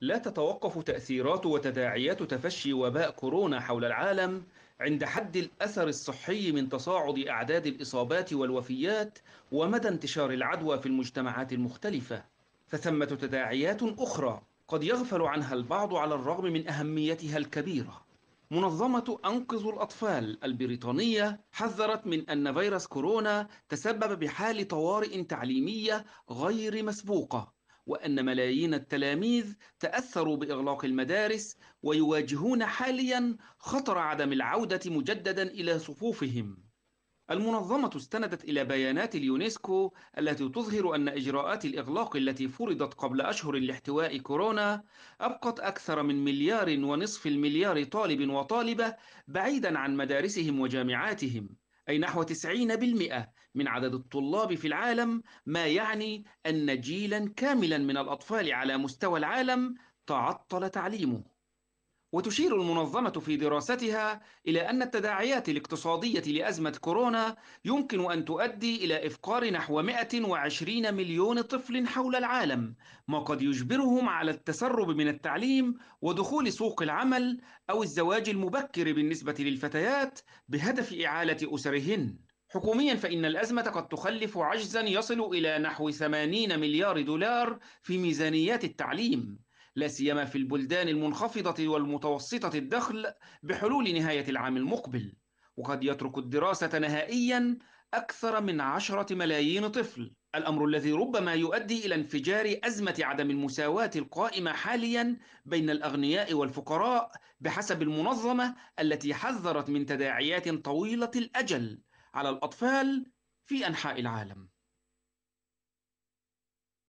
لا تتوقف تأثيرات وتداعيات تفشي وباء كورونا حول العالم عند حد الأثر الصحي من تصاعد أعداد الإصابات والوفيات ومدى انتشار العدوى في المجتمعات المختلفة فثمة تداعيات أخرى قد يغفل عنها البعض على الرغم من أهميتها الكبيرة منظمة أنقذ الأطفال البريطانية حذرت من أن فيروس كورونا تسبب بحال طوارئ تعليمية غير مسبوقة وأن ملايين التلاميذ تأثروا بإغلاق المدارس ويواجهون حاليا خطر عدم العودة مجددا إلى صفوفهم المنظمة استندت إلى بيانات اليونسكو التي تظهر أن إجراءات الإغلاق التي فرضت قبل أشهر لاحتواء كورونا أبقت أكثر من مليار ونصف المليار طالب وطالبة بعيدا عن مدارسهم وجامعاتهم أي نحو 90% من عدد الطلاب في العالم ما يعني أن جيلا كاملا من الأطفال على مستوى العالم تعطل تعليمه وتشير المنظمة في دراستها إلى أن التداعيات الاقتصادية لأزمة كورونا يمكن أن تؤدي إلى إفقار نحو 120 مليون طفل حول العالم، ما قد يجبرهم على التسرب من التعليم ودخول سوق العمل أو الزواج المبكر بالنسبة للفتيات بهدف إعالة أسرهن. حكوميا فإن الأزمة قد تخلف عجزا يصل إلى نحو 80 مليار دولار في ميزانيات التعليم لا سيما في البلدان المنخفضة والمتوسطة الدخل بحلول نهاية العام المقبل وقد يترك الدراسة نهائيا أكثر من عشرة ملايين طفل الأمر الذي ربما يؤدي إلى انفجار أزمة عدم المساواة القائمة حاليا بين الأغنياء والفقراء بحسب المنظمة التي حذرت من تداعيات طويلة الأجل على الأطفال في أنحاء العالم